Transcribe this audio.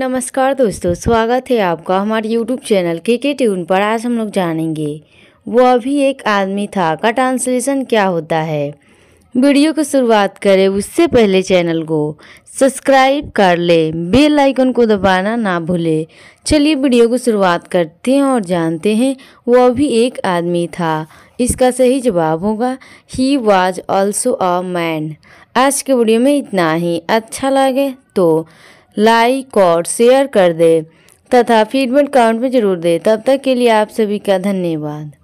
नमस्कार दोस्तों स्वागत है आपका हमारे YouTube चैनल के के ट्यून पर आज हम लोग जानेंगे वो अभी एक आदमी था का ट्रांसलेशन क्या होता है वीडियो की शुरुआत करें उससे पहले चैनल को सब्सक्राइब कर ले बेल आइकन को दबाना ना भूले चलिए वीडियो की शुरुआत करते हैं और जानते हैं वो अभी एक आदमी था इसका सही जवाब होगा he was also a man आज के वीडियो में इतना ही अच्छा लगे तो लाइक और शेयर कर दें तथा फीडबैक काउंट में ज़रूर दें तब तक के लिए आप सभी का धन्यवाद